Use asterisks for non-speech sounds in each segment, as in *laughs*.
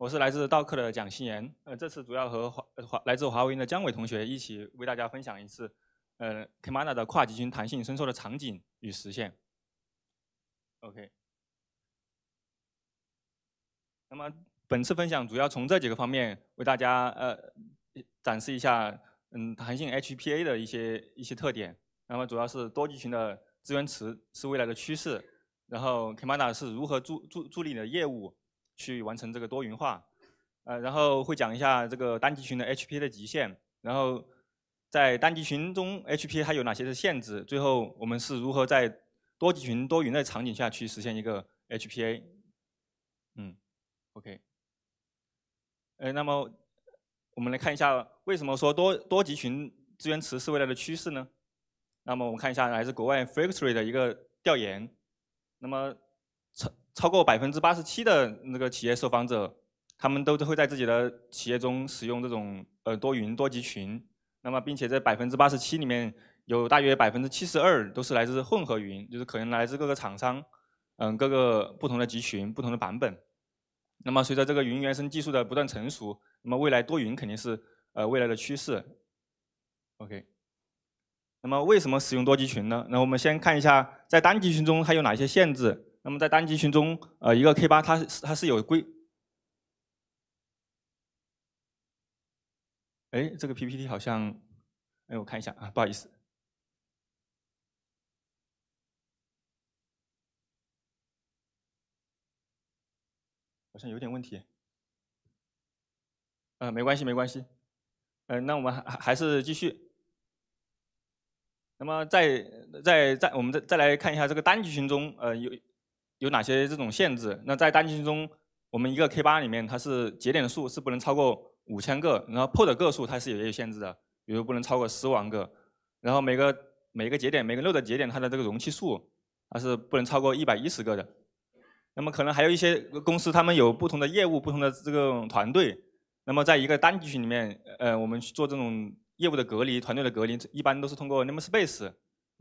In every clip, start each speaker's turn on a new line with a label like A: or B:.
A: 我是来自道客的蒋新岩，呃，这次主要和华华来自华为的姜伟同学一起为大家分享一次，呃，Kyma 的跨集群弹性伸缩的场景与实现。OK，那么本次分享主要从这几个方面为大家呃展示一下，嗯，弹性 HPA 的一些一些特点。那么主要是多集群的资源池是未来的趋势，然后 Kyma 是如何助助助力你的业务。去完成这个多元化，呃，然后会讲一下这个单集群的 HPA 的极限，然后在单集群中 HPA 有哪些的限制？最后我们是如何在多集群多云的场景下去实现一个 HPA？嗯，OK，哎，那么我们来看一下为什么说多多集群资源池是未来的趋势呢？那么我们看一下来自国外 Factory 的一个调研，那么成。超过百分之八十七的那个企业受访者，他们都会在自己的企业中使用这种呃多云多集群。那么，并且在百分之八十七里面，有大约百分之七十二都是来自混合云，就是可能来自各个厂商，嗯，各个不同的集群、不同的版本。那么，随着这个云原生技术的不断成熟，那么未来多云肯定是呃未来的趋势。OK，那么为什么使用多集群呢？那我们先看一下，在单集群中它有哪些限制？那么在单集群中，呃，一个 K 八，它是它是有规。哎，这个 PPT 好像，哎，我看一下啊，不好意思，好像有点问题。啊，没关系，没关系。嗯，那我们还还是继续。那么再再再我们再再来看一下这个单集群中，呃有。有哪些这种限制？那在单集群中，我们一个 K8 里面，它是节点数是不能超过五千个，然后 Pod 的个数它是也有限制的，比如不能超过十万个。然后每个每个节点每个 Node 的节点它的这个容器数，它是不能超过一百一十个的。那么可能还有一些公司，他们有不同的业务、不同的这个团队。那么在一个单集群里面，呃，我们去做这种业务的隔离、团队的隔离，一般都是通过 Namespace。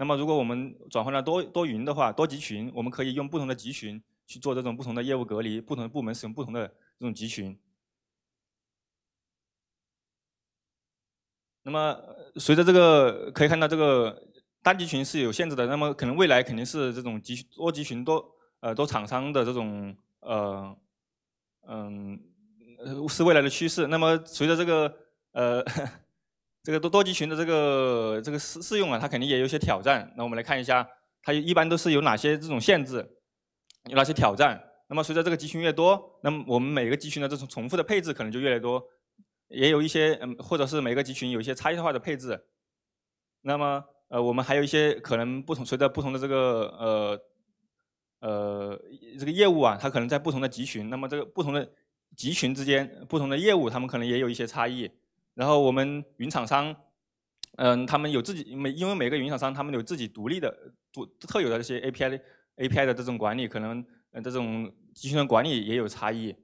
A: 那么，如果我们转换到多多云的话，多集群，我们可以用不同的集群去做这种不同的业务隔离，不同的部门使用不同的这种集群。那么，随着这个可以看到，这个单集群是有限制的。那么，可能未来肯定是这种集多集群、多呃多厂商的这种呃嗯是未来的趋势。那么，随着这个呃。这个多多集群的这个这个适适用啊，它肯定也有些挑战。那我们来看一下，它一般都是有哪些这种限制，有哪些挑战？那么随着这个集群越多，那么我们每个集群的这种重复的配置可能就越来越多，也有一些嗯，或者是每个集群有一些差异化的配置。那么呃，我们还有一些可能不同，随着不同的这个呃呃这个业务啊，它可能在不同的集群，那么这个不同的集群之间，不同的业务，他们可能也有一些差异。然后我们云厂商，嗯，他们有自己每因为每个云厂商，他们有自己独立的、独特有的这些 API、API 的这种管理，可能这种集群的管理也有差异。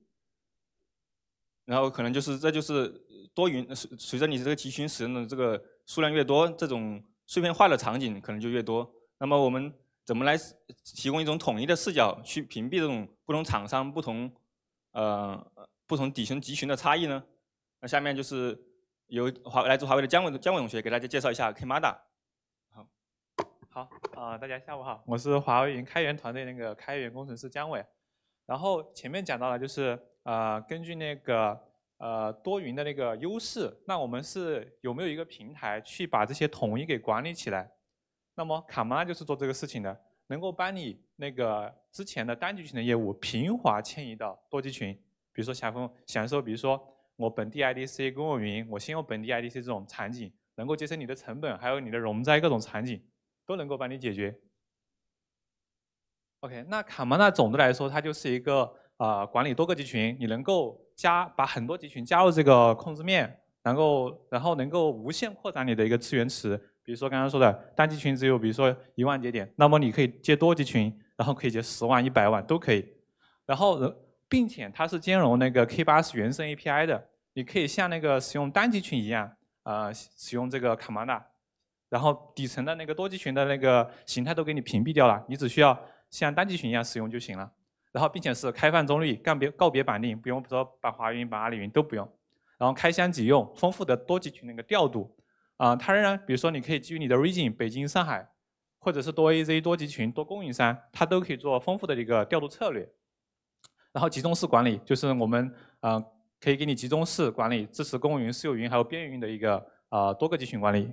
A: 然后可能就是这就是多云随随着你这个集群使用的这个数量越多，这种碎片化的场景可能就越多。那么我们怎么来提供一种统一的视角去屏蔽这种不同厂商、不同呃不同底层集群的差异呢？那下面就是。由华来自华为的姜伟姜伟同学给大家介绍一下 Kyma d 好，
B: 好啊，大家下午好，
A: 我是华为云
B: 开源团队那个开源工程师姜伟。然后前面讲到了，就是呃根据那个呃多云的那个优势，那我们是有没有一个平台去把这些统一给管理起来？那么卡妈就是做这个事情的，能够帮你那个之前的单集群的业务平滑迁移到多集群，比如说享风，享受比如说。我本地 IDC 公有云，我先用本地 IDC 这种场景，能够节省你的成本，还有你的容灾各种场景都能够帮你解决。OK，那卡玛纳总的来说它就是一个呃管理多个集群，你能够加把很多集群加入这个控制面，能够然后能够无限扩展你的一个资源池。比如说刚刚说的单集群只有比如说一万节点，那么你可以接多集群，然后可以接十万、一百万都可以，然后。并且它是兼容那个 K8s 原生 API 的，你可以像那个使用单集群一样，呃，使用这个 Commander，然后底层的那个多集群的那个形态都给你屏蔽掉了，你只需要像单集群一样使用就行了。然后并且是开放中立，告别告别绑定，不用说绑华云、绑阿里云都不用。然后开箱即用，丰富的多集群那个调度，啊，它仍然比如说你可以基于你的 region 北京、上海，或者是多 AZ 多集群多供应商，它都可以做丰富的一个调度策略。然后集中式管理就是我们呃可以给你集中式管理，支持公有云、私有云还有边缘云的一个呃多个集群管理。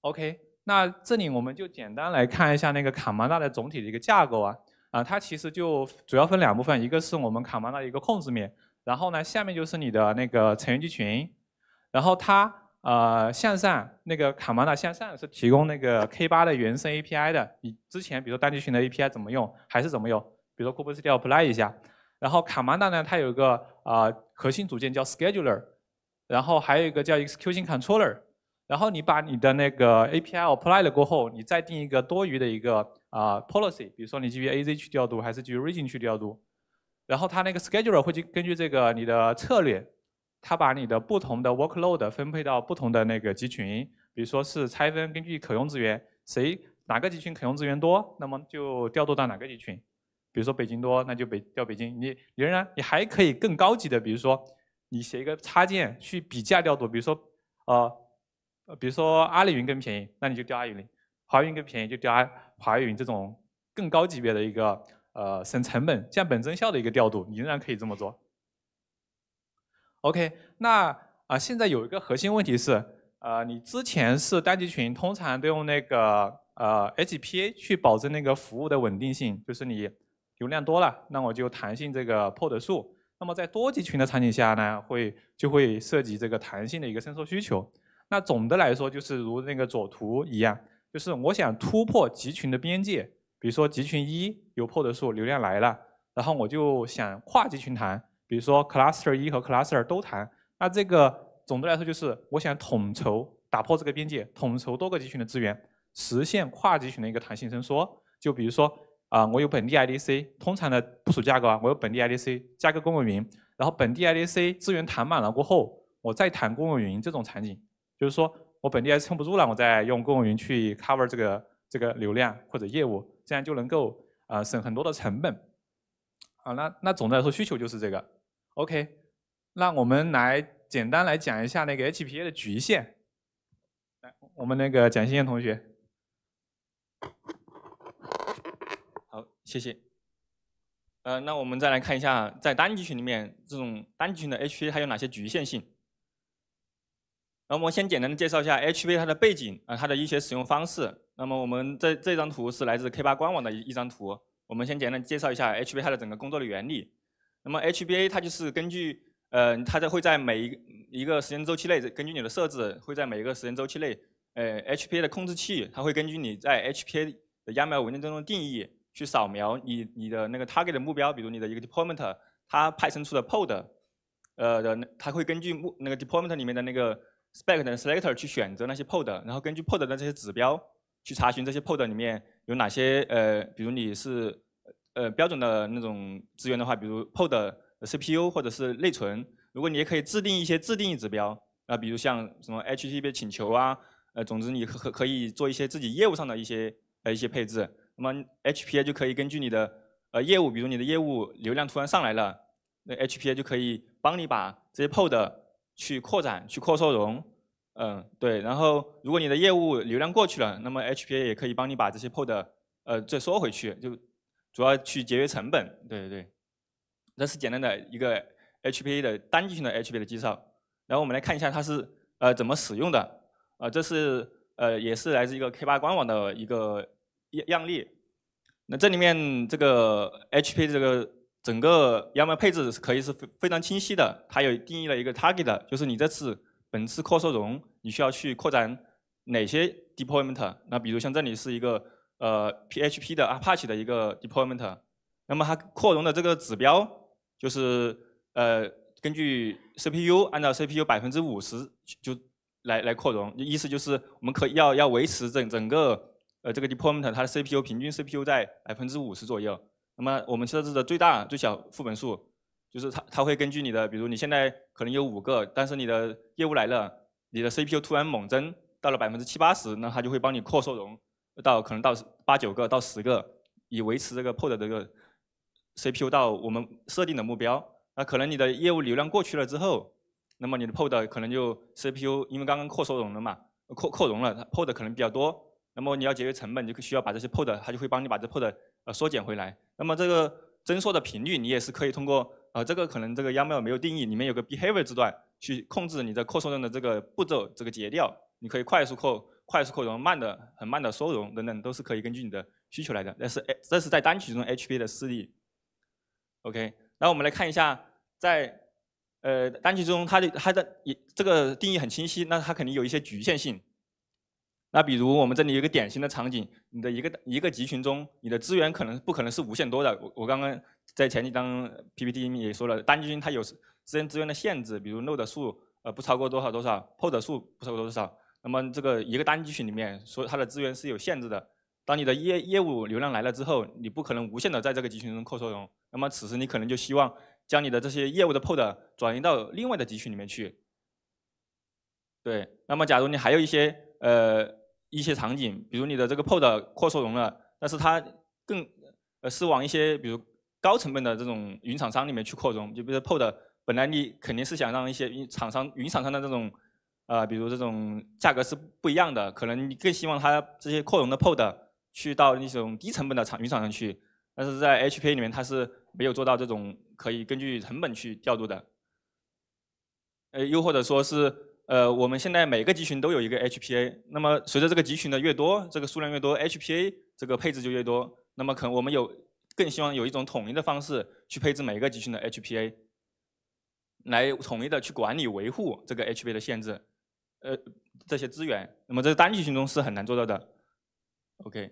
B: OK，那这里我们就简单来看一下那个卡曼纳的总体的一个架构啊啊，它其实就主要分两部分，一个是我们卡曼纳一个控制面，然后呢下面就是你的那个成员集群，然后它呃向上那个卡曼纳向上是提供那个 K 八的原生 API 的，你之前比如说单集群的 API 怎么用还是怎么用，比如说 Kubernetes d e p l a y 一下。然后 Commander 呢，它有一个啊核心组件叫 Scheduler，然后还有一个叫 Execution Controller。然后你把你的那个 API a p p l y 了过后，你再定一个多余的一个啊 Policy，比如说你基于 AZ 去调度还是基于 Region 去调度。然后它那个 Scheduler 会根据这个你的策略，它把你的不同的 Workload 分配到不同的那个集群，比如说是拆分根据可用资源，谁哪个集群可用资源多，那么就调度到哪个集群。比如说北京多，那就北调北京。你仍然，你还可以更高级的，比如说，你写一个插件去比价调度，比如说，呃，比如说阿里云更便宜，那你就调阿里云；，华为云更便宜，就调阿华为云。这种更高级别的一个，呃，省成本、降本增效的一个调度，你仍然可以这么做。OK，那啊，现在有一个核心问题是，呃，你之前是单集群，通常都用那个呃 HPA 去保证那个服务的稳定性，就是你。流量多了，那我就弹性这个 pod 数。那么在多集群的场景下呢，会就会涉及这个弹性的一个伸缩需求。那总的来说就是如那个左图一样，就是我想突破集群的边界，比如说集群一有 pod 数流量来了，然后我就想跨集群谈，比如说 cluster 一和 cluster 都谈。那这个总的来说就是我想统筹打破这个边界，统筹多个集群的资源，实现跨集群的一个弹性伸缩。就比如说。啊，我有本地 IDC，通常的部署架构啊，我有本地 IDC 加个公有云，然后本地 IDC 资源谈满了过后，我再谈公有云这种场景，就是说我本地还撑不住了，我再用公有云去 cover 这个这个流量或者业务，这样就能够啊省很多的成本。啊，那那总的来说需求就是这个，OK，那我们来简单来讲一下那个 h p a 的局限，来，我们那个蒋欣燕同学。
A: 谢谢。呃，那我们再来看一下，在单集群里面，这种单集群的 HPA 有哪些局限性？那么，先简单的介绍一下 HPA 它的背景啊，它的一些使用方式。那么，我们这这张图是来自 K 八官网的一一张图。我们先简单介绍一下 HPA 它的整个工作的原理。那么 h b a 它就是根据呃，它在会在每一一个时间周期内，根据你的设置，会在每一个时间周期内，呃，HPA 的控制器它会根据你在 HPA 的 YAML 文件当中定义。去扫描你你的那个 target 的目标，比如你的一个 deployment，它派生出的 pod，呃的，它会根据目那个 deployment 里面的那个 spec 的 selector 去选择那些 pod，然后根据 pod 的这些指标去查询这些 pod 里面有哪些呃，比如你是呃标准的那种资源的话，比如 pod 的 CPU 或者是内存，如果你也可以制定一些自定义指标啊，比如像什么 HTTP 请求啊，呃，总之你可可可以做一些自己业务上的一些呃一些配置。那么 HPA 就可以根据你的呃业务，比如你的业务流量突然上来了，那 HPA 就可以帮你把这些 Pod 去扩展、去扩缩容。嗯，对。然后，如果你的业务流量过去了，那么 HPA 也可以帮你把这些 Pod 呃再缩回去，就主要去节约成本。对对对。这是简单的一个 HPA 的单机型的 HPA 的介绍。然后我们来看一下它是呃怎么使用的。呃，这是呃也是来自一个 k 8官网的一个。样样例，那这里面这个 H P 这个整个 YAML 配置是可以是非非常清晰的，它有定义了一个 target，就是你这次本次扩收容你需要去扩展哪些 deployment。那比如像这里是一个呃 P H P 的 Apache 的一个 deployment，那么它扩容的这个指标就是呃根据 C P U，按照 C P U 百分之五十就来来扩容，意思就是我们可要要维持整整个。呃，这个 deployment 它的 CPU 平均 CPU 在百分之五十左右。那么我们设置的最大、最小副本数，就是它它会根据你的，比如你现在可能有五个，但是你的业务来了，你的 CPU 突然猛增到了百分之七八十，那它就会帮你扩缩容到可能到八九个到十个，以维持这个 pod 的这个 CPU 到我们设定的目标。那可能你的业务流量过去了之后，那么你的 pod 可能就 CPU，因为刚刚扩缩容了嘛，扩扩容了，pod 可能比较多。那么你要节约成本，就需要把这些 POD，它就会帮你把这 POD 呃缩减回来。那么这个增缩的频率，你也是可以通过呃这个可能这个 YAML 没有定义，里面有个 behavior 字段去控制你的扩充中的这个步骤、这个节调。你可以快速扩、快速扩容、慢的、很慢的缩容等等，都是可以根据你的需求来的。这是这是在单曲中 h b 的示例。OK，那我们来看一下在呃单曲中它的它的也这个定义很清晰，那它肯定有一些局限性。那比如我们这里有一个典型的场景，你的一个一个集群中，你的资源可能不可能是无限多的。我我刚刚在前几张 PPT 里面也说了，单集群它有资源资源的限制，比如 n o d e 数呃不超过多少多少，pod 数不超过多少。那么这个一个单集群里面，所它的资源是有限制的。当你的业业务流量来了之后，你不可能无限的在这个集群中扩缩容。那么此时你可能就希望将你的这些业务的 pod 转移到另外的集群里面去。对，那么假如你还有一些呃。一些场景，比如你的这个 POD 扩缩容了，但是它更呃是往一些比如高成本的这种云厂商里面去扩容，就比如 POD，本来你肯定是想让一些云厂商、云厂商的这种呃，比如这种价格是不一样的，可能你更希望它这些扩容的 POD 去到那种低成本的厂、云厂商去，但是在 h p 里面它是没有做到这种可以根据成本去调度的，哎，又或者说是。呃，我们现在每个集群都有一个 HPA，那么随着这个集群的越多，这个数量越多，HPA 这个配置就越多。那么可能我们有更希望有一种统一的方式去配置每个集群的 HPA，来统一的去管理维护这个 HPA 的限制，呃这些资源。那么在单集群中是很难做到的。OK，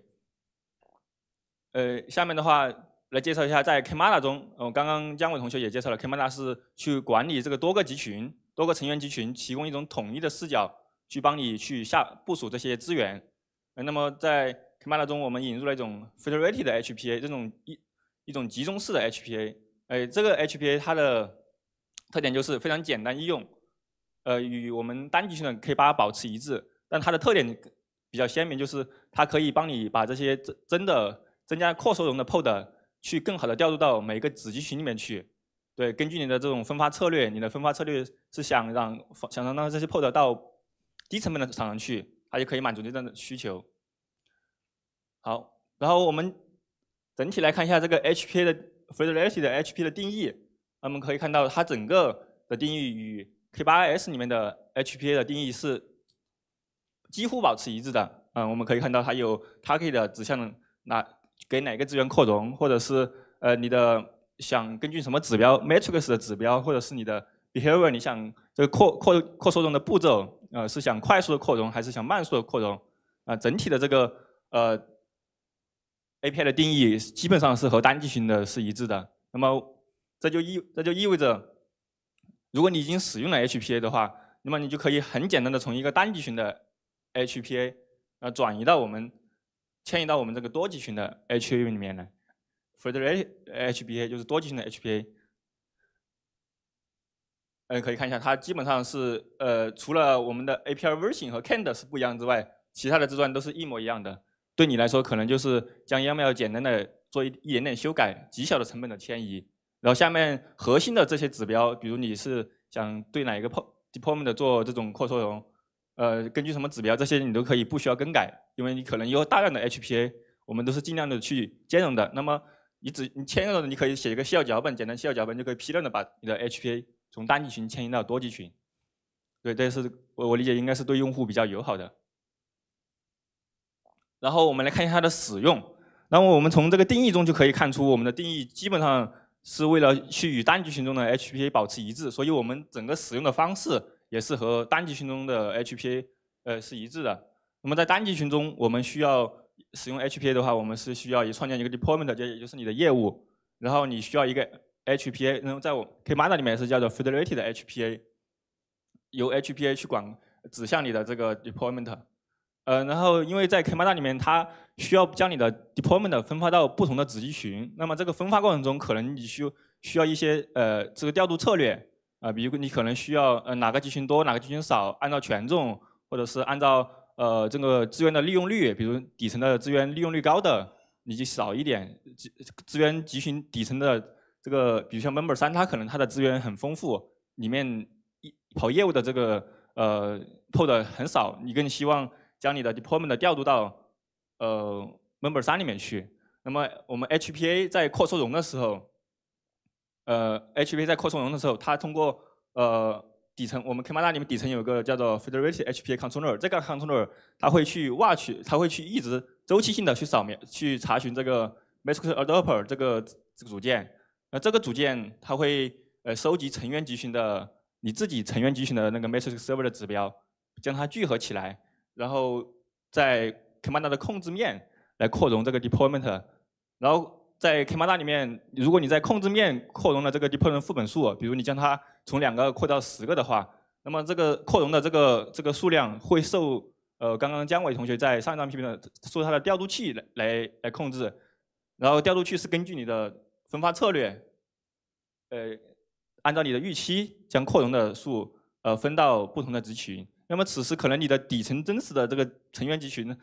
A: 呃，下面的话来介绍一下在 k m a 8 a 中，我刚刚姜伟同学也介绍了 k m a 8 a 是去管理这个多个集群。多个成员集群提供一种统一的视角，去帮你去下部署这些资源。呃，那么在 k u b e r n e 中，我们引入了一种 federated 的 HPA，这种一一种集中式的 HPA。哎，这个 HPA 它的特点就是非常简单易用，呃，与我们单集群的 k 8保持一致。但它的特点比较鲜明，就是它可以帮你把这些真真的增加扩收容的 Pod 去更好的调度到每个子集群里面去。对，根据你的这种分发策略，你的分发策略是想让想让那这些 Pod 到低成本的厂商去，它就可以满足你的需求。好，然后我们整体来看一下这个 HP 的 Federation 的 HP 的定义，那么可以看到它整个的定义与 K8S 里面的 HPA 的定义是几乎保持一致的。嗯，我们可以看到它有它可以的指向哪给哪个资源扩容，或者是呃你的。想根据什么指标，matrix 的指标，或者是你的 behavior，你想这个扩扩扩缩中的步骤，呃，是想快速的扩容，还是想慢速的扩容？啊，整体的这个呃，API 的定义基本上是和单集群的是一致的。那么这就意这就意味着，如果你已经使用了 HPA 的话，那么你就可以很简单的从一个单集群的 HPA 啊转移到我们迁移到我们这个多集群的 h u 里面来。Federated HPA 就是多级性的 HPA，呃，可以看一下，它基本上是呃，除了我们的 APR version 和 Kind 是不一样之外，其他的字段都是一模一样的。对你来说，可能就是将 YAML 简单的做一一点点修改，极小的成本的迁移。然后下面核心的这些指标，比如你是想对哪一个 po deployment 做这种扩缩容，呃，根据什么指标，这些你都可以不需要更改，因为你可能有大量的 HPA，我们都是尽量的去兼容的。那么你只你迁移的时候，你可以写一个脚本，简单脚本就可以批量的把你的 HPA 从单集群迁移到多集群。对，这是我我理解应该是对用户比较友好的。然后我们来看一下它的使用。那么我们从这个定义中就可以看出，我们的定义基本上是为了去与单集群中的 HPA 保持一致，所以我们整个使用的方式也是和单集群中的 HPA 呃是一致的。那么在单集群中，我们需要。使用 HPA 的话，我们是需要创建一个 deployment，就也就是你的业务，然后你需要一个 HPA，然后在我 k m a r n t 里面是叫做 federated 的 HPA，由 HPA 去管指向你的这个 deployment。呃，然后因为在 k m a r n t 里面，它需要将你的 deployment 分发到不同的子集群，那么这个分发过程中，可能你需需要一些呃这个调度策略啊，比如你可能需要呃哪个集群多，哪个集群少，按照权重或者是按照呃，这个资源的利用率，比如底层的资源利用率高的，你就少一点；资资源集群底层的这个，比如像 member 三，它可能它的资源很丰富，里面一跑业务的这个呃跑的很少，你更希望将你的 deployment 调度到呃 member 三里面去。那么我们 HPA 在扩充容的时候，呃，HPA 在扩充容的时候，它通过呃。底层，我们 k i m a d 里面底层有个叫做 Federated HPA Controller，这个 Controller 它会去 watch，它会去一直周期性的去扫描、去查询这个 m e s k Adapter 这个这个组件。那这个组件它会呃收集成员集群的你自己成员集群的那个 Mask Server 的指标，将它聚合起来，然后在 k i m a d 的控制面来扩容这个 Deployment。然后在 k 8 a 里面，如果你在控制面扩容了这个 Deployment 副本数，比如你将它从两个扩到十个的话，那么这个扩容的这个这个数量会受呃刚刚姜伟同学在上一张 PPT 的说它的调度器来来来控制，然后调度器是根据你的分发策略，呃，按照你的预期将扩容的数呃分到不同的集群，那么此时可能你的底层真实的这个成员集群，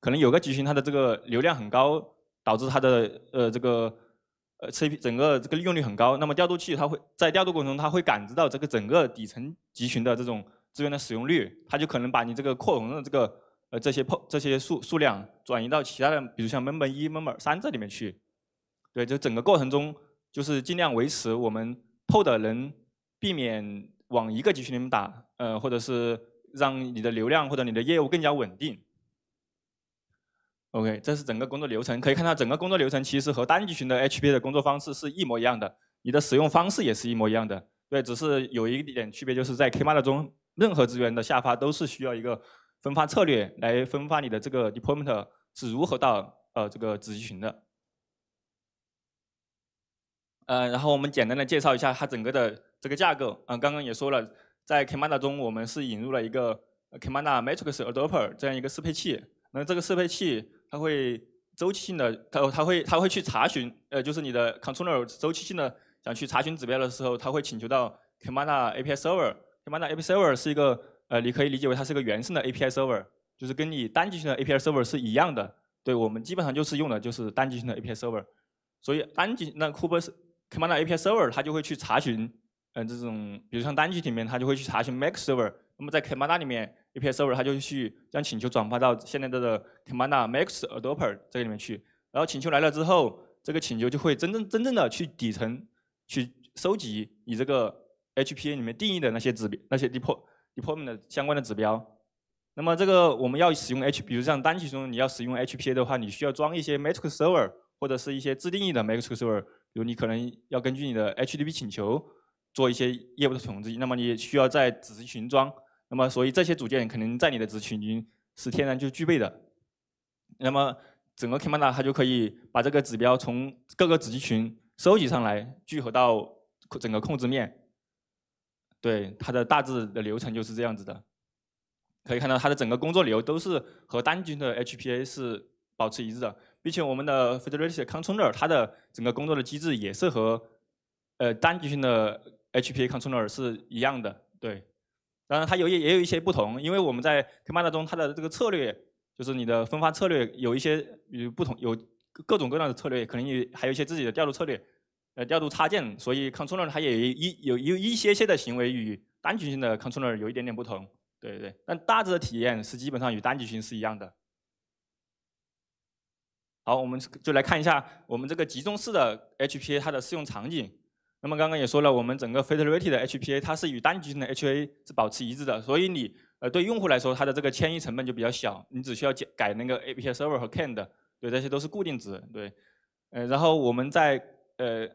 A: 可能有个集群它的这个流量很高。导致它的呃这个呃 c p 整个这个利用率很高，那么调度器它会在调度过程中，它会感知到这个整个底层集群的这种资源的使用率，它就可能把你这个扩容的这个呃这些破这些数数量转移到其他的，比如像 m e m b e r 一、m e m b e r 三这里面去。对，就整个过程中就是尽量维持我们 PO 的能避免往一个集群里面打，呃，或者是让你的流量或者你的业务更加稳定。OK，这是整个工作流程，可以看到整个工作流程其实和单集群的 HP 的工作方式是一模一样的，你的使用方式也是一模一样的。对，只是有一点区别，就是在 k 8 a 中，任何资源的下发都是需要一个分发策略来分发你的这个 Deployment 是如何到呃这个子集群的。呃，然后我们简单的介绍一下它整个的这个架构。啊，刚刚也说了，在 k 8 a 中我们是引入了一个 k 8 a m a t r i x a t o r 这样一个适配器，那这个适配器。它会周期性的，它它会它会去查询，呃，就是你的 controller 周期性的想去查询指标的时候，它会请求到 commander API server。commander API server 是一个，呃，你可以理解为它是一个原生的 API server，就是跟你单机型的 API server 是一样的。对我们基本上就是用的就是单机型的 API server，所以单机那 kube r commander API server 它就会去查询。嗯，这种比如像单机里面，它就会去查询 m a c s e r v e r 那么在 k n a 里面，API server 它就去将请求转发到现在的这个 k a n a Max a t o r 这个里面去。然后请求来了之后，这个请求就会真正真正的去底层去收集你这个 HPA 里面定义的那些指标、那些 d e p o t deployment 的相关的指标。那么这个我们要使用 H，比如像单机中你要使用 HPA 的话，你需要装一些 m a t r i x s e r v e r 或者是一些自定义的 m a t r i x s e r v e r 比如你可能要根据你的 HTTP 请求。做一些业务的统计，那么你需要在子集群装，那么所以这些组件可能在你的子已群是天然就具备的，那么整个 k u m a n a 它就可以把这个指标从各个子集群收集上来，聚合到整个控制面，对它的大致的流程就是这样子的，可以看到它的整个工作流都是和单集群的 HPA 是保持一致的，并且我们的 Federation Controller 它的整个工作的机制也是和呃单集群的 HPA controller 是一样的，对。当然，它有也也有一些不同，因为我们在 k u b n t 中，它的这个策略就是你的分发策略有一些与不同，有各种各样的策略，可能有还有一些自己的调度策略，呃，调度插件。所以，controller 它也一有一一些些的行为与单集群的 controller 有一点点不同，对对。但大致的体验是基本上与单集群是一样的。好，我们就来看一下我们这个集中式的 HPA 它的适用场景。那么刚刚也说了，我们整个 federated HPA 它是与单集群的 h a 是保持一致的，所以你呃对用户来说，它的这个迁移成本就比较小，你只需要改改那个 API server 和 k a n d 对，这些都是固定值，对。呃，然后我们在呃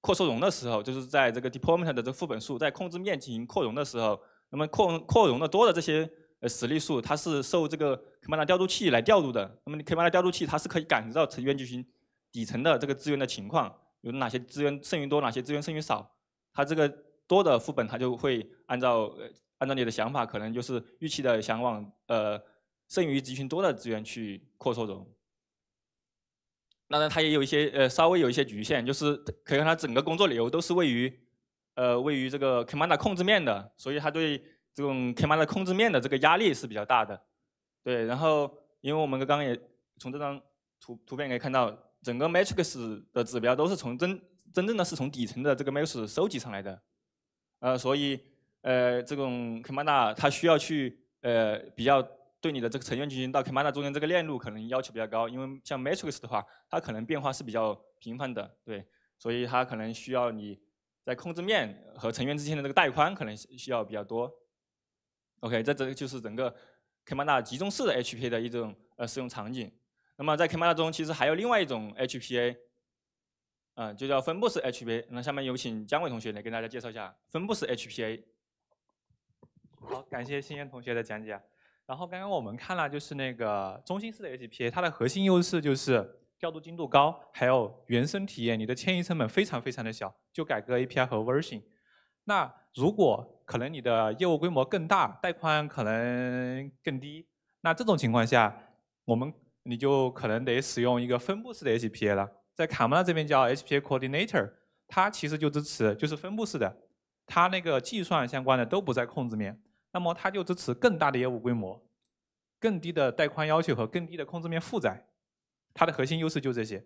A: 扩缩容的时候，就是在这个 deployment 的这个副本数在控制面进行扩容的时候，那么扩扩容的多的这些呃实例数，它是受这个 k o m m a n d e 调度器来调度的。那么 k o m m a n d e 调度器它是可以感知到成员集群底层的这个资源的情况。有哪些资源剩余多，哪些资源剩余少？它这个多的副本，它就会按照按照你的想法，可能就是预期的想往呃剩余集群多的资源去扩充中。当然，它也有一些呃稍微有一些局限，就是可以看它整个工作流都是位于呃位于这个 k o m e r n d e s 控制面的，所以它对这种 k o m e r n d e s 控制面的这个压力是比较大的。对，然后因为我们刚刚也从这张图图片可以看到。整个 matrix 的指标都是从真真正的，是从底层的这个 matrix 收集上来的，呃，所以呃，这种 k m a n a 它需要去呃比较对你的这个成员进行到 k m a n a 中间这个链路可能要求比较高，因为像 matrix 的话，它可能变化是比较频繁的，对，所以它可能需要你在控制面和成员之间的这个带宽可能需要比较多。OK，这这就是整个 k m a n a 集中式的 HP 的一种呃使用场景。那么在 k m a 中，其实还有另外一种 HPA，嗯，就叫分布式 HPA。那下面有请姜伟同学来跟大家介绍一下分布式 HPA。好，感谢新燕同学的讲解。然后刚刚我
B: 们看了就是那个中心式的 HPA，它的核心优势就是调度精度高，还有原生体验，你的迁移成本非常非常的小，就改个 API 和 Version。那如果可能你的业务规模更大，带宽可能更低，那这种情况下，我们。你就可能得使用一个分布式的 HPA 了，在 c a m a 这边叫 HPA Coordinator，它其实就支持就是分布式的，它那个计算相关的都不在控制面，那么它就支持更大的业务规模、更低的带宽要求和更低的控制面负载，它的核心优势就这些。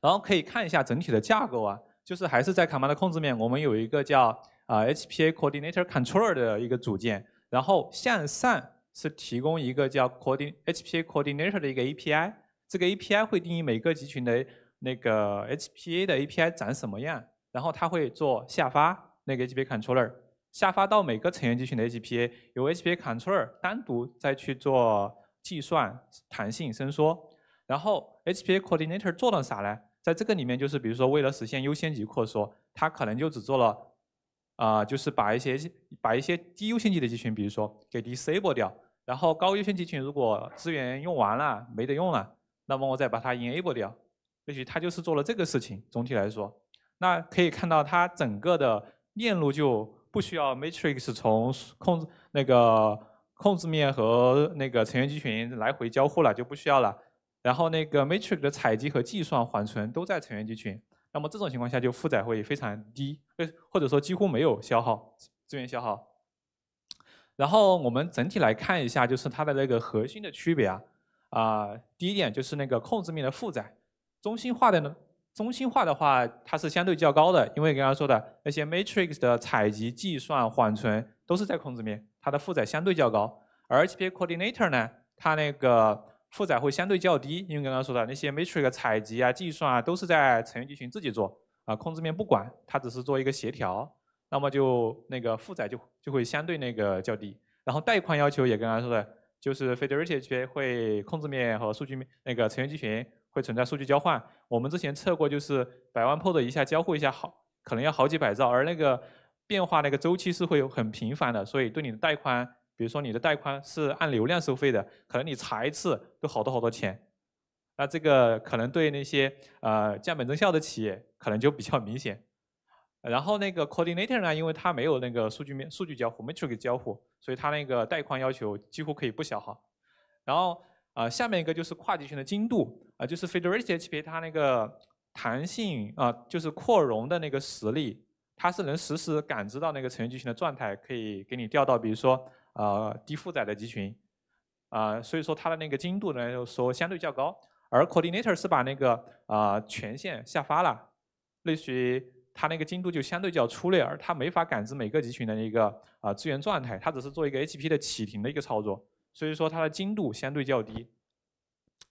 B: 然后可以看一下整体的架构啊，就是还是在 c a m a 控制面，我们有一个叫啊 HPA Coordinator Controller 的一个组件，然后向上。是提供一个叫 coordin HPA Coordinator 的一个 API，这个 API 会定义每个集群的那个 HPA 的 API 长什么样，然后它会做下发那个 HPA Controller，下发到每个成员集群的 HPA，由 HPA Controller 单独再去做计算弹性伸缩，然后 HPA Coordinator 做了啥呢？在这个里面就是，比如说为了实现优先级扩缩，它可能就只做了，啊，就是把一些把一些低优先级的集群，比如说给 disable 掉。然后高优先集群如果资源用完了没得用了，那么我再把它 enable 掉，也许它就是做了这个事情。总体来说，那可以看到它整个的链路就不需要 matrix 从控制那个控制面和那个成员集群来回交互了，就不需要了。然后那个 matrix 的采集和计算缓存都在成员集群，那么这种情况下就负载会非常低，或者说几乎没有消耗资源消耗。然后我们整体来看一下，就是它的那个核心的区别啊，啊，第一点就是那个控制面的负载，中心化的呢，中心化的话它是相对较高的，因为刚刚说的那些 matrix 的采集、计算、缓存都是在控制面，它的负载相对较高。而 HPA coordinator 呢，它那个负载会相对较低，因为刚刚说的那些 matrix 的采集啊、计算啊都是在成员集群自己做，啊，控制面不管，它只是做一个协调。那么就那个负载就就会相对那个较低，然后带宽要求也跟他说的，就是 federation 会控制面和数据面那个成员集群会存在数据交换。我们之前测过，就是百万 PO 的一下交互一下好，可能要好几百兆，而那个变化那个周期是会有很频繁的，所以对你的带宽，比如说你的带宽是按流量收费的，可能你查一次都好多好多钱。那这个可能对那些呃降本增效的企业可能就比较明显。然后那个 coordinator 呢，因为它没有那个数据面、数据交互、metric 交互，所以它那个带宽要求几乎可以不消耗。然后啊，下面一个就是跨集群的精度啊，就是 federated HP 它那个弹性啊，就是扩容的那个实力，它是能实时感知到那个成员集群的状态，可以给你调到比如说啊低负载的集群啊，所以说它的那个精度呢，就说相对较高。而 coordinator 是把那个啊权限下发了，类似于。它那个精度就相对较粗略，而它没法感知每个集群的一个啊资源状态，它只是做一个 HP 的启停的一个操作，所以说它的精度相对较低。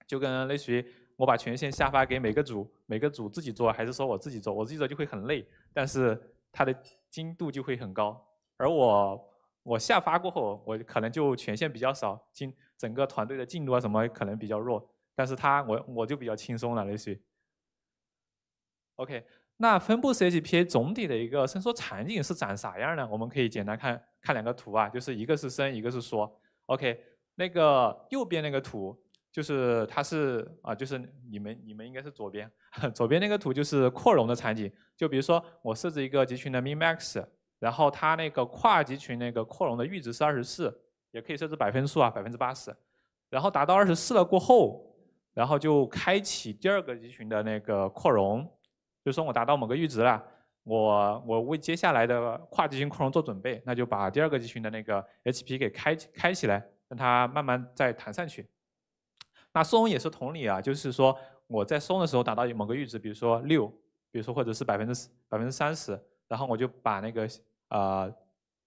B: 就跟类似于我把权限下发给每个组，每个组自己做，还是说我自己做，我自己做就会很累，但是它的精度就会很高。而我我下发过后，我可能就权限比较少，进整个团队的进度啊什么可能比较弱，但是它我我就比较轻松了，类似。于。OK。那分布式 HPA 总体的一个伸缩场景是长啥样呢？我们可以简单看看两个图啊，就是一个是伸，一个是缩。OK，那个右边那个图就是它是啊，就是你们你们应该是左边，*laughs* 左边那个图就是扩容的场景。就比如说我设置一个集群的 min max，然后它那个跨集群那个扩容的阈值是二十四，也可以设置百分数啊，百分之八十。然后达到二十四了过后，然后就开启第二个集群的那个扩容。就说我达到某个阈值了，我我为接下来的跨集群扩容做准备，那就把第二个集群的那个 HP 给开开起来，让它慢慢再弹上去。那缩容也是同理啊，就是说我在松的时候达到某个阈值，比如说六，比如说或者是百分之百分之三十，然后我就把那个呃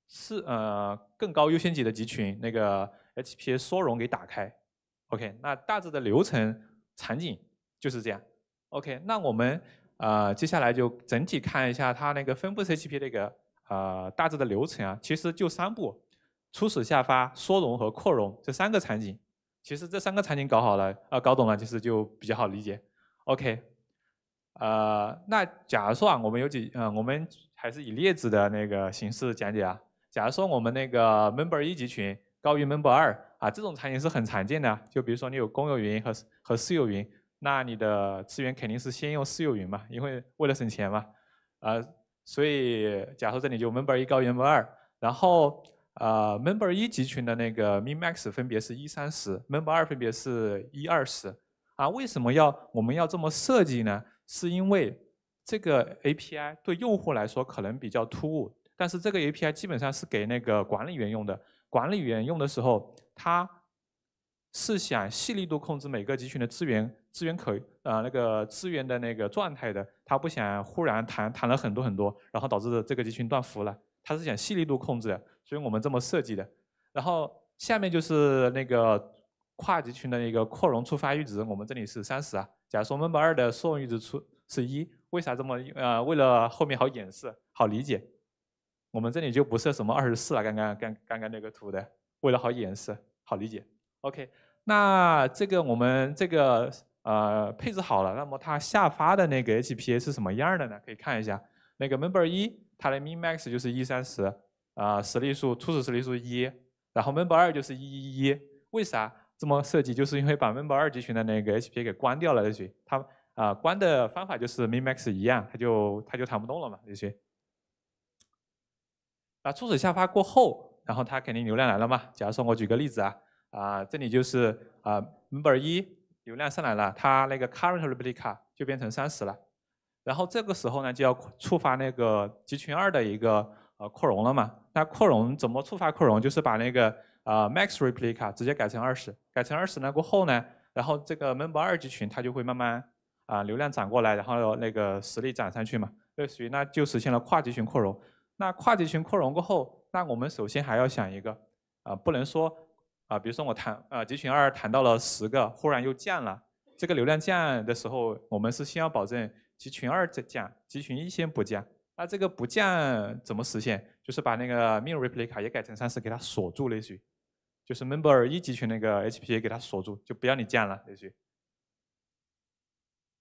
B: 四呃更高优先级的集群那个 HP 缩容给打开。OK，那大致的流程场景就是这样。OK，那我们。呃，接下来就整体看一下它那个分布式 CP 那个呃大致的流程啊，其实就三步：初始下发、缩容和扩容这三个场景。其实这三个场景搞好了，呃，搞懂了，其实就比较好理解。OK，呃，那假如说啊，我们有几呃，我们还是以例子的那个形式讲解啊。假如说我们那个 member 一级群高于 member 二啊，这种场景是很常见的，就比如说你有公有云和和私有云。那你的资源肯定是先用私有云嘛，因为为了省钱嘛，呃，所以假设这里就 member 一高，member 二，然后呃 member 一集群的那个 min max 分别是一三十，member 二分别是一二十，啊，为什么要我们要这么设计呢？是因为这个 API 对用户来说可能比较突兀，但是这个 API 基本上是给那个管理员用的，管理员用的时候他。是想细力度控制每个集群的资源资源可啊那个资源的那个状态的，他不想忽然弹弹了很多很多，然后导致这个集群断服了。他是想细力度控制的，所以我们这么设计的。然后下面就是那个跨集群的那个扩容触发阈值，我们这里是三十啊。假如说 M 二的缩容阈值出是一，为啥这么呃为了后面好演示好理解，我们这里就不设什么二十四了。刚刚刚刚刚那个图的，为了好演示好理解。OK，那这个我们这个呃配置好了，那么它下发的那个 h p a 是什么样的呢？可以看一下那个 Member 一，它的 min max 就是一三十，啊实例数初始实例数一，然后 Member 二就是一一一，为啥这么设计？就是因为把 Member 二集群的那个 h p a 给关掉了，那群它啊关的方法就是 min max 一样，它就它就弹不动了嘛，那群。那初始下发过后，然后它肯定流量来了嘛。假如说我举个例子啊。啊，这里就是啊，，member 一流量上来了，它那个 current replica 就变成三十了，然后这个时候呢就要触发那个集群二的一个呃扩容了嘛。那扩容怎么触发扩容？就是把那个啊 max replica 直接改成二十，改成二十呢过后呢，然后这个 member 二集群它就会慢慢啊流量涨过来，然后那个实力涨上去嘛。类似于那就实现了跨集群扩容。那跨集群扩容过后，那我们首先还要想一个啊，不能说。啊，比如说我谈啊集群二谈到了十个，忽然又降了。这个流量降的时候，我们是先要保证集群二在降，集群一先不降。那这个不降怎么实现？就是把那个 min replica 也改成三，十，给它锁住，类似于，就是 member 一集群那个 HPA 给它锁住，就不要你降了，类似于。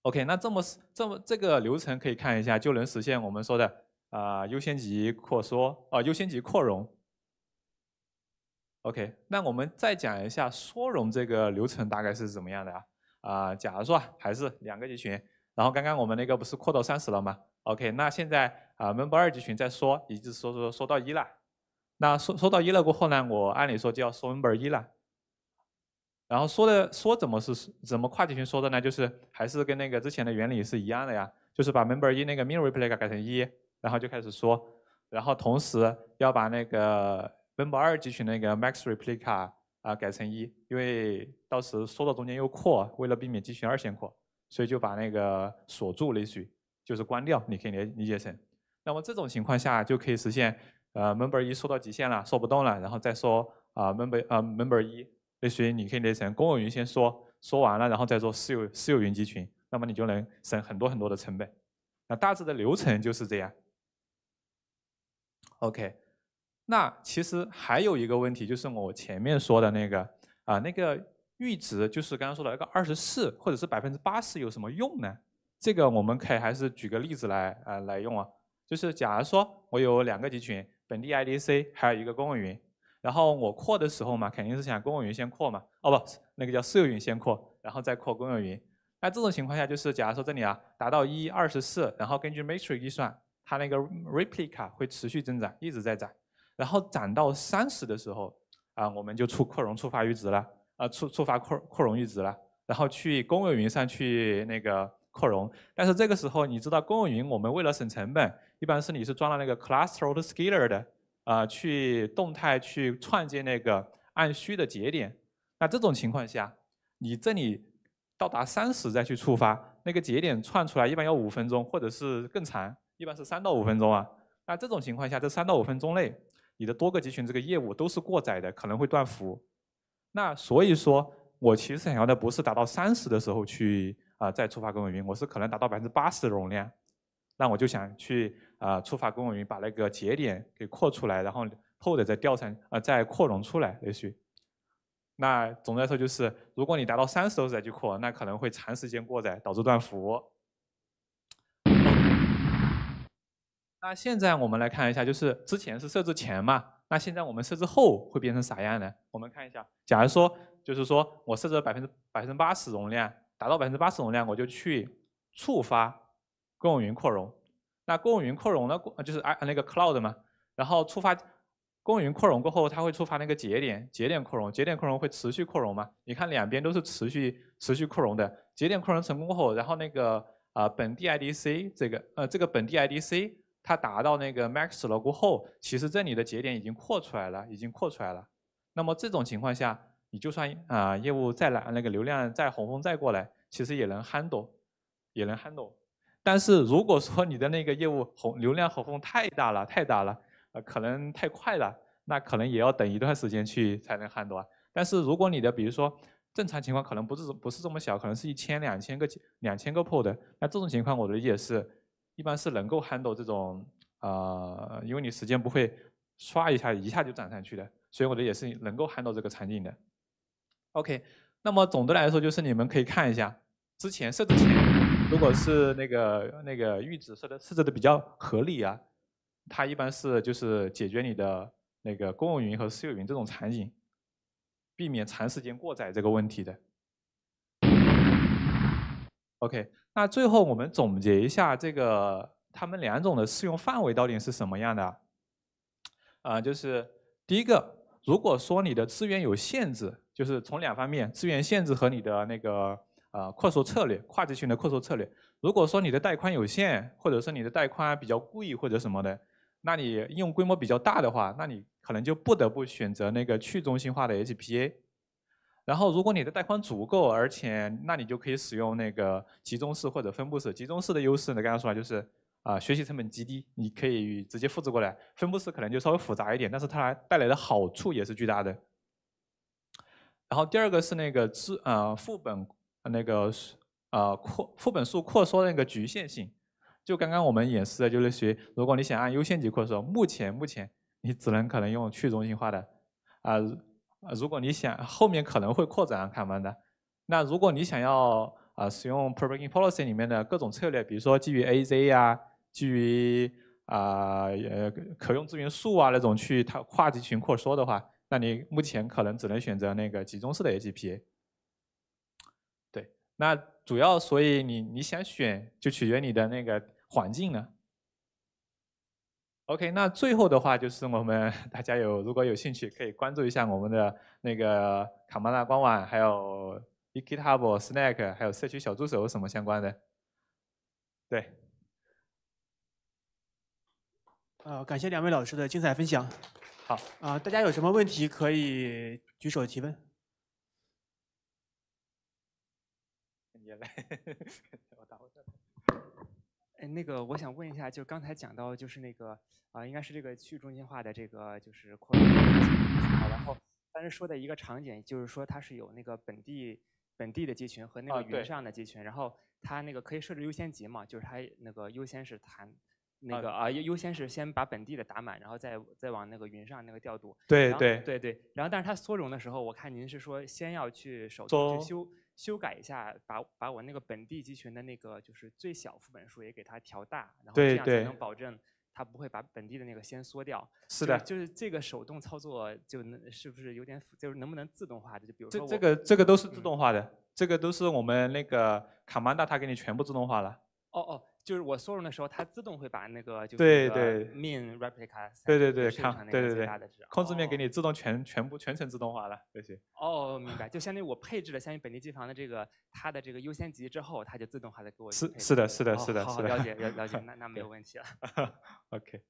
B: OK，那这么这么这个流程可以看一下，就能实现我们说的啊优先级扩缩，啊优先级扩容。OK，那我们再讲一下缩容这个流程大概是怎么样的呀？啊，假如说还是两个集群，然后刚刚我们那个不是扩到三十了吗？OK，那现在啊，member 二集群在缩，一直缩缩缩到一了。那缩缩到一了过后呢，我按理说就要缩 member 一了。然后缩的缩怎么是怎么跨集群缩的呢？就是还是跟那个之前的原理是一样的呀，就是把 member 一那个 min replica 改成一，然后就开始缩，然后同时要把那个。member 二集群那个 max replica 啊改成一，因为到时缩到中间又扩，为了避免集群二线扩，所以就把那个锁住，类似于就是关掉，你可以理理解成。那么这种情况下就可以实现，呃，member 一缩到极限了，缩不动了，然后再说啊 member 啊 member 一，类似于你可以理解成公有云先缩，缩完了然后再做私有私有云集群，那么你就能省很多很多的成本。那大致的流程就是这样。OK。那其实还有一个问题，就是我前面说的那个啊，那个阈值，就是刚刚说的那个二十四或者是百分之八十，有什么用呢？这个我们可以还是举个例子来啊来用啊，就是假如说我有两个集群，本地 IDC 还有一个公务云，然后我扩的时候嘛，肯定是想公务云先扩嘛，哦不，那个叫私有云先扩，然后再扩公有云。那这种情况下，就是假如说这里啊达到一二十四，然后根据 matrix 计算，它那个 replica 会持续增长，一直在涨。然后涨到三十的时候，啊，我们就出扩容触发阈值了，啊，触触发扩扩容阈值了，然后去公有云上去那个扩容。但是这个时候，你知道公有云我们为了省成本，一般是你是装了那个 cluster scaler 的，啊，去动态去创建那个按需的节点。那这种情况下，你这里到达三十再去触发那个节点串出来，一般要五分钟或者是更长，一般是三到五分钟啊。那这种情况下，这三到五分钟内。你的多个集群这个业务都是过载的，可能会断服。那所以说，我其实想要的不是达到三十的时候去啊再触发公有云，我是可能达到百分之八十的容量，那我就想去啊触发公有云把那个节点给扩出来，然后后的再调成啊再扩容出来也许。那总的来说就是，如果你达到三十的时候再去扩，那可能会长时间过载导致断服。那现在我们来看一下，就是之前是设置前嘛，那现在我们设置后会变成啥样呢？我们看一下，假如说就是说我设置百分之百分之八十容量，达到百分之八十容量，我就去触发公有云扩容。那公有云扩容呢，就是 I 那个 Cloud 嘛。然后触发公有云扩容过后，它会触发那个节点节点扩容，节点扩容会持续扩容嘛？你看两边都是持续持续扩容的。节点扩容成功过后，然后那个啊本地 IDC 这个呃这个本地 IDC。它达到那个 max 了过后，其实这里的节点已经扩出来了，已经扩出来了。那么这种情况下，你就算啊业务再来那个流量再洪峰再过来，其实也能 handle，也能 handle。但是如果说你的那个业务洪流量洪峰太大了，太大了，呃可能太快了，那可能也要等一段时间去才能 handle。但是如果你的比如说正常情况可能不是不是这么小，可能是一千两千个两千个 pod，那这种情况我的理解是。一般是能够 handle 这种啊，因为你时间不会刷一下一下就涨上去的，所以我的也是能够 handle 这个场景的。OK，那么总的来说就是你们可以看一下，之前设置前如果是那个那个阈值设的设置的比较合理啊，它一般是就是解决你的那个公有云和私有云这种场景，避免长时间过载这个问题的。OK。那最后我们总结一下，这个他们两种的适用范围到底是什么样的？啊，就是第一个，如果说你的资源有限制，就是从两方面，资源限制和你的那个呃扩缩策略，跨集群的扩缩策略。如果说你的带宽有限，或者说你的带宽比较贵或者什么的，那你应用规模比较大的话，那你可能就不得不选择那个去中心化的 h p a 然后，如果你的带宽足够，而且，那你就可以使用那个集中式或者分布式。集中式的优势，呢，刚刚说了，就是啊，学习成本极低，你可以直接复制过来。分布式可能就稍微复杂一点，但是它带来的好处也是巨大的。然后第二个是那个资啊副本那个啊扩副本数扩缩那个局限性，就刚刚我们演示的就是，如果你想按优先级扩缩，目前目前你只能可能用去中心化的啊。如果你想后面可能会扩展，看门的。那如果你想要啊使用 r o b e r n Policy 里面的各种策略，比如说基于 AZ 啊，基于啊呃可用资源数啊那种去它跨集群扩缩的话，那你目前可能只能选择那个集中式的 a p a 对，那主要所以你你想选就取决你的那个环境了。OK，那最后的话就是我们 *laughs* 大家有如果有兴趣可以关注一下我们的那个卡马拉官网，还有 GitHub Snack，还有社区小助手什么相关的。对。
C: 啊，感谢两位老师的精彩分享。好，啊，大家有什么问题可以举手提问。
D: 你来。哎，那个我想问一下，就刚才讲到，就是那个啊，应该是这个去中心化的这个就是扩容。好，然后当时说的一个场景，就是说它是有那个本地本地的集群和那个云上的集群，然后它那个可以设置优先级嘛？就是它那个优先是谈那个啊，优先是先把本地的打满，然后再再往那个云上那个调度。对对对对。然后，但是它缩容的时候，我看您是说先要去手动去修。修改一下，把把我那个本地集群的那个就是最小副本数也给它调大，然后这样才能保证它不会把本地的那个先缩掉。是的，就是这个手动操作，就能是不是有点就是能不能自动化的？就比如说，这这个这
B: 个都是自动化的，这个都是我们那个 c o m m a n d 它给你全部自动化了。
D: 哦哦。就是我缩容的时候，它自动会把那个就对对 m e a n replica 对对对，看对对对，
B: 控制面给你自动全全部全程自动化了，谢谢。
D: 哦，明白，就相当于我配置了相当于本地机房的这个它的这个优先级之后，它就自动化的给我是是的是的是的是的，好了解，了解，那那没有问题了。*laughs* OK。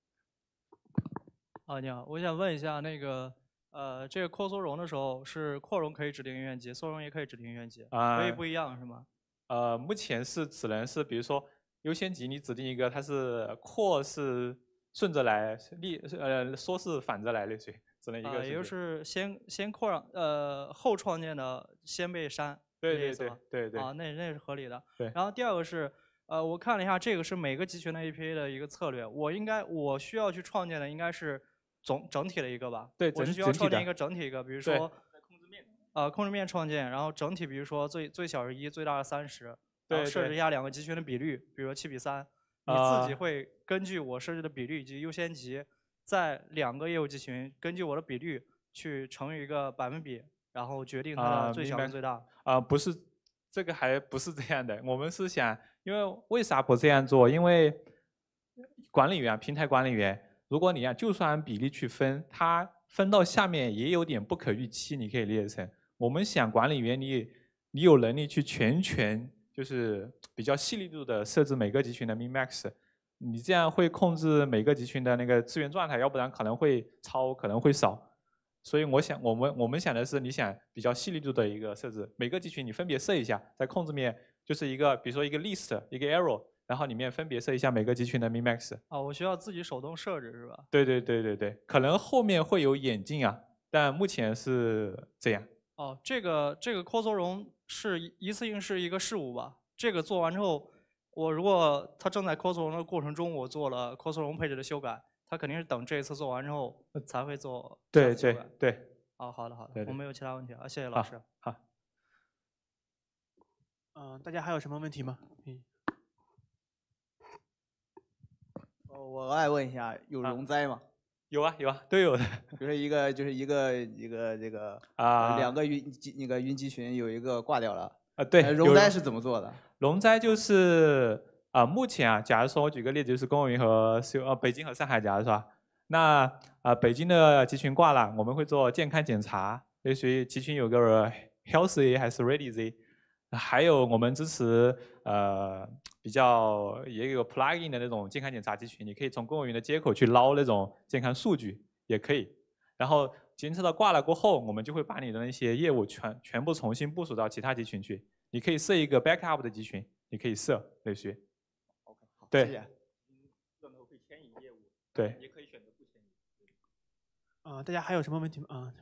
C: 啊，你好，我想问一下那个呃，这个扩缩容的时候是扩容可以指定音乐级，缩容也可以指定音乐级，可以不一样是吗？
B: 呃，目前是只能是比如说。优先级你指定一个，它是扩是顺着来，立呃缩是反着来类似于只能一个。啊，也就
C: 是先先扩，上，呃后创建的先被删，对对对对对。啊，那那是合理的。对。然后第二个是，呃，我看了一下，这个是每个集群的 A P A 的一个策略。我应该我需要去创建的应该是总整体的一个吧？对，整我是需要创建一个整体一个，比如说。对。啊，控制面创建，然后整体比如说最最小是一，最大是三十。对，设置一下两个集群的比率，比如七比三，你自己会根据我设置的比率以及优先级，在两个业务集群根据我的比率去乘以一个百分比，然后决定它的最小最大。啊，不是这个还不是这样的，我们是想，因为为啥
B: 不这样做？因为管理员，平台管理员，如果你要就算按比例去分，它分到下面也有点不可预期。你可以理解成，我们想管理员你，你有能力去全权。就是比较细腻度的设置每个集群的 min max，你这样会控制每个集群的那个资源状态，要不然可能会超，可能会少。所以我想，我们我们想的是你想比较细腻度的一个设置，每个集群你分别设一下，在控制面就是一个比如说一个 list，一个 a r r o r 然后里面分别设一下每个集群的 min max。
C: 啊，我需要自己手动设置是吧？
B: 对对对对对，可能后面会有演进啊，但目前是这样。
C: 哦，这个这个扩容。是一一次性是一个事物吧，这个做完之后，我如果它正在 cos 容的过程中，我做了 cos 容配置的修改，它肯定是等这一次做完之后才会做修对对对。好好的好的，我没有其他问题了，谢谢老师。好。嗯，大家还有什么问题吗？嗯。
A: 我额外问一下，有容灾吗？有啊有啊，都有的。比如说一个就是一个一个这个啊，两个云集那个云
C: 集群有一个挂掉了。啊对。容灾是怎么做的？
B: 容灾就是啊，目前啊，假如说我举个例子，就是公有云和呃北京和上海，假如是吧？那啊，北京的集群挂了，我们会做健康检查，类似于集群有个 healthy 还是 ready？还有我们支持呃。比较也有 plugin 的那种健康检查集群，你可以从公有云的接口去捞那种健康数据，也可以。然后检测到挂了过后，我们就会把你的那些业务全全部重新部署到其他集群去。你可以设一个 backup 的集群，你可以设，类似。
C: 对？OK，好，谢谢。对。
A: 嗯，那么会迁移业务，对，也可以选择不迁移。
C: 啊，大家还有什么问题吗？啊？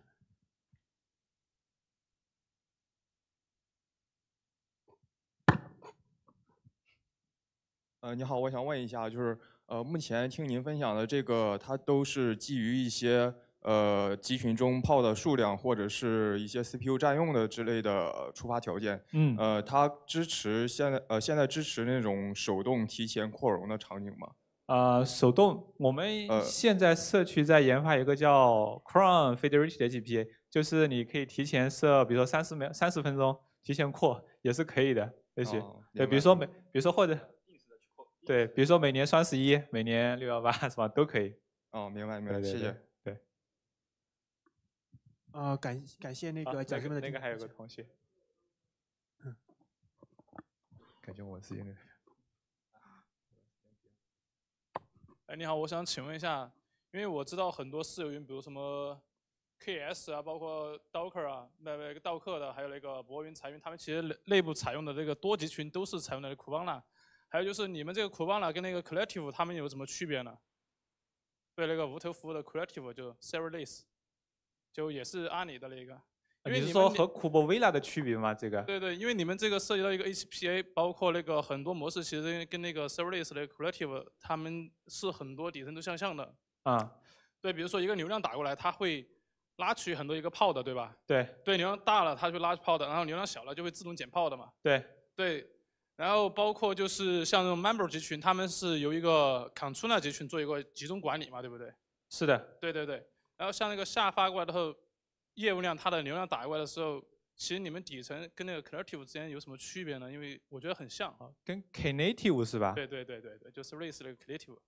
C: 呃，你好，我想问一下，就是呃，目前听您分享的这个，它都是基于一些呃集群中泡的数量或者是一些 CPU 占用的之类的触发条件。嗯。呃，它支持现在呃现在支持那种手动提前扩容的场景吗？
B: 呃，手动，我们现在社区在研发一个叫 Cron f e d e r a t e d 的 GPA，就是你可以提前设，比如说三十秒、三十分钟提前扩，也是可以的也许、哦。对，比如说每，比如说或者。对，比如说每年双十一，每年六幺八，是吧？都可以。哦，明白，明白，谢谢。对。
C: 啊，感感谢那个贾哥们的那个还有个同
E: 学。
B: 感觉我应该。
E: 哎，你好，我想请问一下，因为我知道很多私有云，比如什么 KS 啊，包括 Docker 啊，那那个道客的，还有那个博云、财云，他们其实内内部采用的这个多集群都是采用的 Kubernetes。还有就是你们这个 k u b a 跟那个 Collective 他们有什么区别呢？对，那个无头服务的 Collective 就 s e r v e r l e s s 就也是阿里的那个。因为你是说和
B: k u b 拉的区别吗？这个？对
E: 对，因为你们这个涉及到一个 HPA，包括那个很多模式，其实跟那个 s e r v e r l e s 的 Collective 他们是很多底层都相像的。啊，对，比如说一个流量打过来，它会拉取很多一个 Pod，对吧？对。对流量大了，它就拉 Pod，然后流量小了就会自动减 Pod 嘛。对。对。然后包括就是像这种 member 集群，他们是由一个 controller 集群做一个集中管理嘛，对不对？是的，对对对。然后像那个下发过来之后，业务量它的流量打过来的时候，其实你们底层跟那个 c l e a t i v e 之间有什么区别呢？因为我觉得很像啊。
B: 跟 knative 是吧？对
E: 对对对对，就是类似那个 c l e a t i v e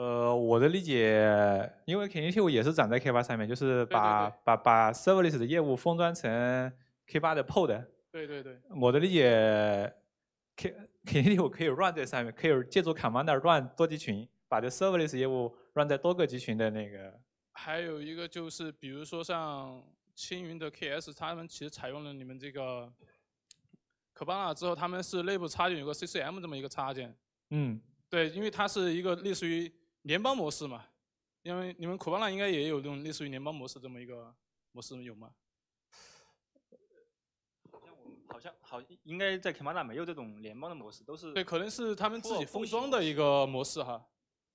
B: 呃，我的理解，因为 k n c t i v e 也是长在 k 8上面，就是把把把 service 的业务封装成 k 8的 pod。对对对。我的理解。K K8s 可以 run 在上面，可以借助 command run 多集群，把这 service 业务 run 在多个集群的那个。
E: 还有一个就是，比如说像青云的 KS，他们其实采用了你们这个 k u b e r n e t 之后，他们是内部插件有个 CCM 这么一个插件。嗯，对，因为它是一个类似于联邦模式嘛，因为你们 k u b e r n e t 应该也有这种类似于联邦模式这么一个模式有吗？
A: 好像好应该在 k a 拿大没有这种联邦的模式，都是对，可能是他们自己封装
E: 的一个模式哈，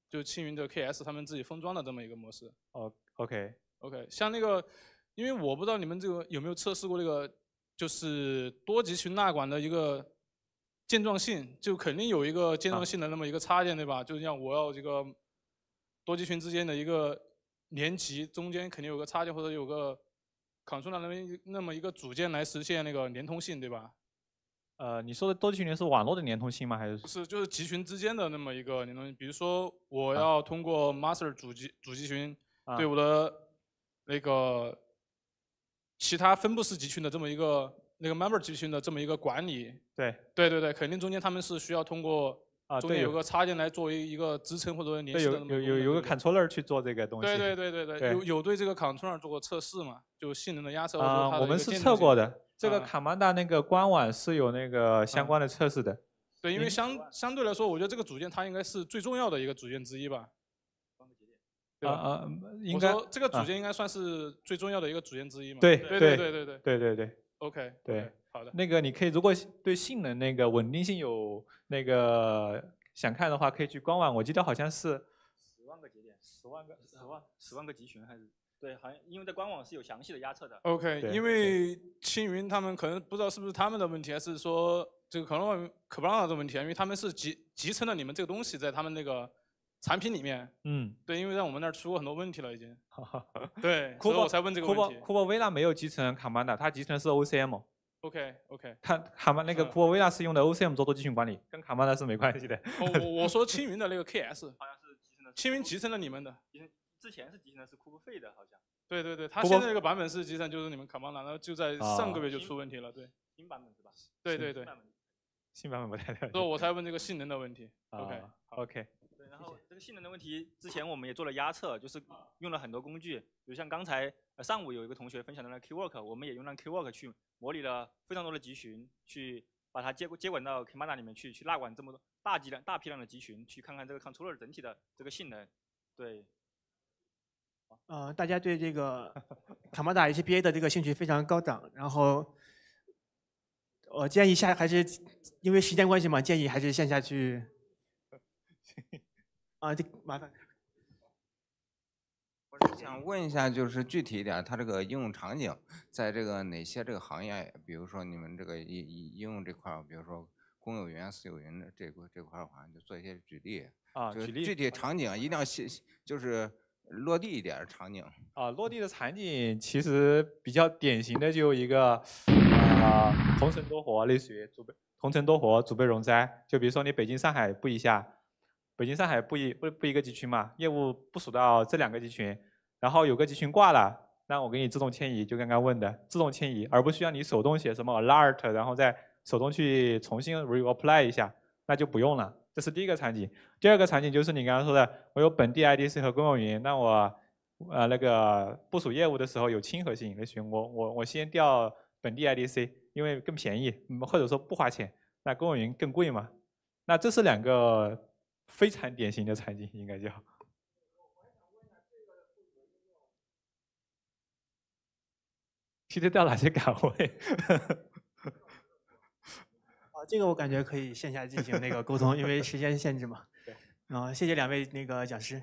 E: 就青云的 KS 他们自己封装的这么一个模式。哦
B: ，OK，OK，
E: 像那个，因为我不知道你们这个有没有测试过那个，就是多集群纳管的一个健壮性，就肯定有一个健壮性的那么一个插件对吧？就像我要这个多集群之间的一个连级，中间肯定有个插件或者有个。扛出 l 那么一那么一个组件来实现那个连通性，对吧？
B: 呃，你说的多集群是网络的连通性吗？还是
E: 是就是集群之间的那么一个连通？性。比如说，我要通过 master 主机主集群对我的那个其他分布式集群的这么一个那个 member 集群的这么一个管理。对对对对，肯定中间他们是需要通过。啊，中间有个插件来作为一个支撑或者说你的。有有有有个
B: Control 去做这个东西。对对对对对，有
E: 有对这个 Control 做过测试嘛？就性能的压测。啊，我们是测过的。这个
B: 卡曼达那个官网是有那个相关的测试的。
E: 对，因为相相对来说，我觉得这个组件它应该是最重要的一个组件之一吧。啊啊，应该。这个组件应该算是最重要的一个组件之一嘛？对对对对对对对对。OK。对。好的，
B: 那个你可以如果对性能那个稳定性有那个想看的话，可以去官网。我记得好像是
A: 十万个节点，十万个，十万，十万个集群还是对，好像因为在官网是有详细的压测的。OK，因
E: 为青云他们可能不知道是不是他们的问题，还是说这个可能可不让的问题啊？因为他们是集集成了你们这个东西在他们那个产品里面。嗯，对，因为在我们那儿出过很多问题了已经。对。*laughs* 所以我才问这个问题。Kube
B: k u v e 没有集成卡曼达，它集成是 OCM。
E: OK OK，*laughs* 他
B: 卡曼那个库沃维纳是用的 O C M 做多集群管理，跟卡曼纳是没关系的。
E: 我我说青云的那个 K S *laughs* 好像是集成的，青云集成了你们的，之前是集成的是酷
A: 沃费的，好像。
E: 对对对，他现在这个版本是集成，就是你们卡曼纳，然后就在上个月就出问题了，对。
A: 新版本是吧？对对对，
E: 新版本不太了解。所以我才问这个性能的问题。OK OK。对，
A: 然后这个性能的问题，之前我们也做了压测，就是用了很多工具，比如像刚才上午有一个同学分享的那个 Keywork，我们也用了 Keywork 去。模拟了非常多的集群，去把它接管接管到 k i m a d a 里面去，去拉管这么多大剂量、大批量的集群，去看看这个 c o n t r o l l e r 整体的这个性能。对。
C: 呃，大家对这个 *laughs* Kamada HBA 的这个兴趣非常高涨，然后我建议下还是因为时间关系嘛，建议还是线下去。*laughs* 啊，这麻烦。想问一下，就是具体一点，它这个应用场景在这个哪些这个行业？比如
A: 说你们这个应应应用这块，比如说公有云、私有云的这这块，好像就做一些举例啊，就是具体场景一定要细，就是落地一点场
B: 景啊。落地的场景其实比较典型的就一个啊，同城多活，类似于祖辈同城多活、祖辈容灾。就比如说你北京、上海布一下。北京、上海不一不不一个集群嘛？业务部署到这两个集群，然后有个集群挂了，那我给你自动迁移，就刚刚问的自动迁移，而不需要你手动写什么 alert，然后再手动去重新 reapply 一下，那就不用了。这是第一个场景。第二个场景就是你刚刚说的，我有本地 IDC 和公有云，那我呃那个部署业务的时候有亲和性，那选我我我先调本地 IDC，因为更便宜，或者说不花钱，那公有云更贵嘛？那这是两个。非常典型的场景，应该叫。现 *laughs* 在到哪些岗位？
C: 啊，*laughs* 这个我感觉可以线下进行那个沟通，因为时间限制嘛。啊，*laughs* 谢谢两位那个讲师。